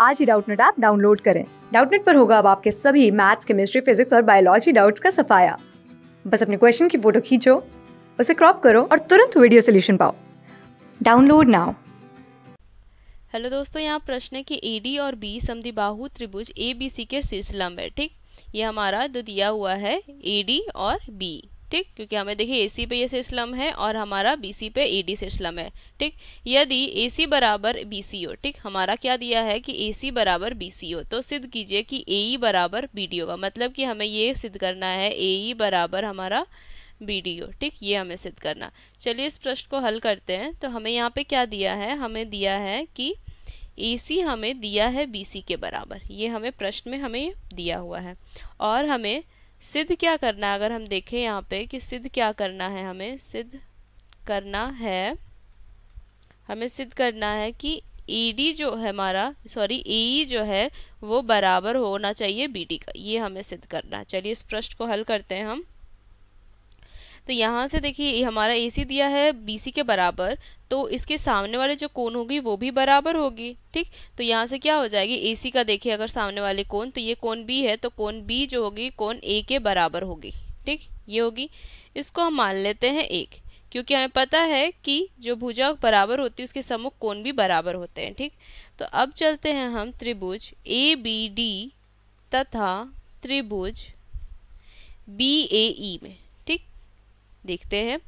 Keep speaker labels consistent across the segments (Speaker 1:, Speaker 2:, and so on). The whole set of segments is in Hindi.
Speaker 1: आज ही डाउटनेट ऐप डाउनलोड करें डाउटनेट पर होगा अब आपके सभी मैथ्स केमिस्ट्री फिजिक्स और बायोलॉजी डाउट्स का सफाया बस अपने क्वेश्चन की फोटो खींचो उसे क्रॉप करो और तुरंत वीडियो सोल्यूशन पाओ डाउनलोड नाउ
Speaker 2: हेलो दोस्तों यहाँ प्रश्न है कि ए डी और बी समी बाहु त्रिभुज ए बी सी के शीर्ष लंब है ठीक ये हमारा जो दिया हुआ है ए डी और बी ठीक क्योंकि हमें देखिए ए पे ये सिस्लम है और हमारा बी पे ए डी सिस्लम है ठीक यदि ए सी बराबर बी सी हो ठीक हमारा क्या दिया है कि ए सी बराबर बी सी हो तो सिद्ध कीजिए कि ए ई e बराबर बी डी होगा मतलब कि हमें ये सिद्ध करना है ए ई e बराबर हमारा बी डी ओ ठीक ये हमें सिद्ध करना चलिए इस प्रश्न को हल करते हैं तो हमें यहाँ पे क्या दिया है हमें दिया है कि ए सी हमें दिया है बी सी के बराबर ये हमें प्रश्न में हमें दिया हुआ है और हमें सिद्ध क्या करना है अगर हम देखें यहाँ पे कि सिद्ध क्या करना है हमें सिद्ध करना है हमें सिद्ध करना है कि ई e जो है हमारा सॉरी ई e जो है वो बराबर होना चाहिए बी का ये हमें सिद्ध करना है चलिए इस प्रश्न को हल करते हैं हम तो यहाँ से देखिए हमारा ए सी दिया है बी सी के बराबर तो इसके सामने वाले जो कोण होगी वो भी बराबर होगी ठीक तो यहाँ से क्या हो जाएगी ए सी का देखिए अगर सामने वाले कोण तो ये कोण बी है तो कोण बी जो होगी कोण ए के बराबर होगी ठीक ये होगी इसको हम मान लेते हैं एक क्योंकि हमें पता है कि जो भुजा बराबर होती है उसके सम्मुख कोण भी बराबर होते हैं ठीक तो अब चलते हैं हम त्रिभुज ए बी डी तथा त्रिभुज बी ए ई में देखते हैं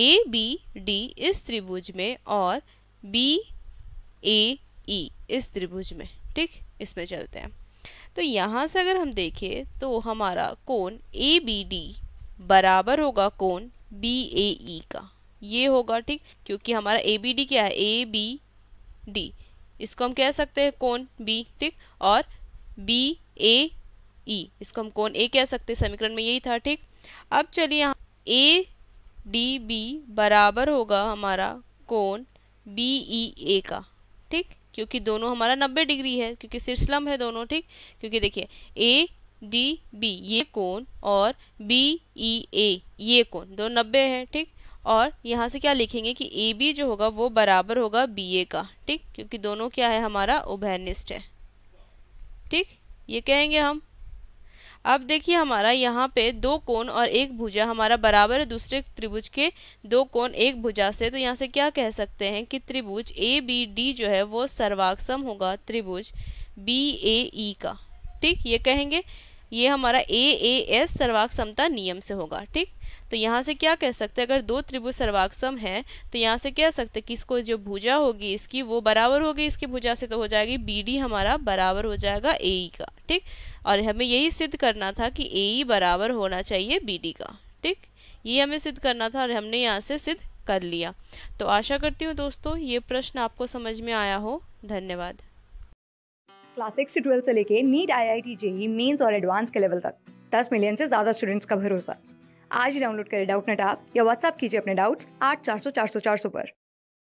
Speaker 2: ए बी डी इस त्रिभुज में और बी ए ई इस त्रिभुज में ठीक इसमें चलते हैं तो यहाँ से अगर हम देखें तो हमारा कोण ए बी डी बराबर होगा कोण बी ए ई का ये होगा ठीक क्योंकि हमारा ए बी डी क्या है ए बी डी इसको हम कह सकते हैं कोण बी ठीक और बी ए ई इसको हम कोण ए कह सकते हैं समीकरण में यही था ठीक अब चलिए यहाँ ए डी बी बराबर होगा हमारा कोण बी ई ए का ठीक क्योंकि दोनों हमारा 90 डिग्री है क्योंकि सिरसलम है दोनों ठीक क्योंकि देखिए ए डी बी ये कोण और बी ई ए ये कोण दो नब्बे है ठीक और यहाँ से क्या लिखेंगे कि ए बी जो होगा वो बराबर होगा बी ए का ठीक क्योंकि दोनों क्या है हमारा उभयनिष्ठ है ठीक ये कहेंगे हम अब देखिए हमारा यहाँ पे दो कोण और एक भुजा हमारा बराबर है दूसरे त्रिभुज के दो कोण एक भुजा से तो यहाँ से क्या कह सकते हैं कि त्रिभुज ए बी डी जो है वो सर्वाक्षम होगा त्रिभुज बी ए ई का ठीक ये कहेंगे ये हमारा ए ए एस सर्वाक्षमता नियम से होगा ठीक तो यहाँ से क्या कह सकते हैं अगर दो त्रिभुज सर्वाक्षम है तो यहाँ से कह सकते हैं कि इसको जो भुजा होगी इसकी वो बराबर होगी इसकी भुजा से तो हो जाएगी बी डी हमारा बराबर हो जाएगा ए ई e का ठीक और हमें यही सिद्ध करना था कि ए ई बराबर होना चाहिए बी डी का ठीक ये हमें सिद्ध करना था और हमने यहाँ से सिद्ध कर लिया तो आशा करती हूँ दोस्तों ये प्रश्न आपको समझ में आया हो धन्यवाद
Speaker 1: क्लास सिक्स से ट्वेल्थ से लेके NEET I I T JEE Mains और एडवांस के लेवल तक दस मिलियन से ज़्यादा स्टूडेंट्स का भरोसा आज ही डाउनलोड करें डाउट नेट आप या व्हाट्सअप कीजिए अपने डाउट्स आठ चार सौ चार सौ चार सौ पर